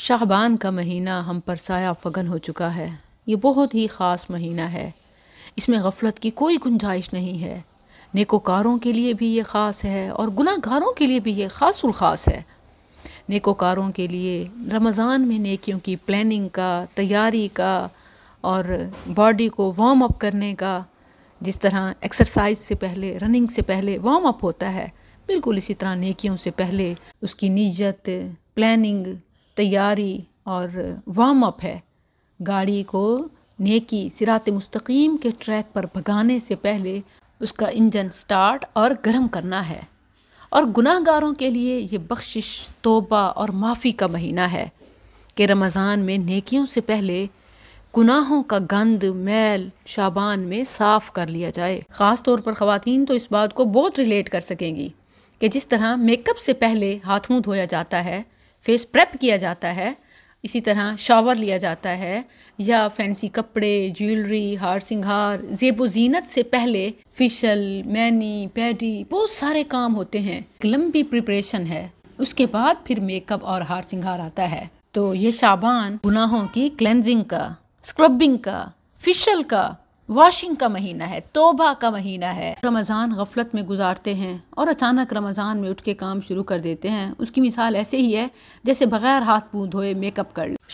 शाहबान का महीना हम पर साया फगन हो चुका है ये बहुत ही ख़ास महीना है इसमें गफलत की कोई गुंजाइश नहीं है नेकोकारों के लिए भी ये ख़ास है और गुनाहगारों के लिए भी ये ख़ास ख़ास है नेकोकारों के लिए रमज़ान में नेकियों की प्लानिंग का तैयारी का और बॉडी को वार्म अप करने का जिस तरह एक्सरसाइज से पहले रनिंग से पहले वार्म अप होता है बिल्कुल इसी तरह नेकियों से पहले उसकी नीयत प्लानिंग तैयारी और वार्म अप है गाड़ी को नेकी सिरात मुस्तकीम के ट्रैक पर भगाने से पहले उसका इंजन स्टार्ट और गर्म करना है और गुनाहगारों के लिए ये बख्शिश तोबा और माफ़ी का महीना है कि रमज़ान में नेकियों से पहले गुनाहों का गंद मैल शाबान में साफ़ कर लिया जाए ख़ास तौर पर ख़वातीन तो इस बात को बहुत रिलेट कर सकेंगी कि जिस तरह मेकअप से पहले हाथ मुँह धोया जाता है फेस प्रेप किया जाता है इसी तरह शावर लिया जाता है या फैंसी कपड़े ज्वेलरी हार सिंगार जेबो जीनत से पहले फिशल मैनी पैडी बहुत सारे काम होते हैं लंबी प्रिपरेशन है उसके बाद फिर मेकअप और हार सिंगार आता है तो ये शाबान गुनाहों की क्लेंजिंग का स्क्रबिंग का फिशल का वॉशिंग का महीना है तोबा का महीना है रमज़ान गफलत में गुजारते हैं और अचानक रमज़ान में उठ के काम शुरू कर देते हैं उसकी मिसाल ऐसे ही है जैसे बग़ैर हाथ पूँ धोए मेकअप कर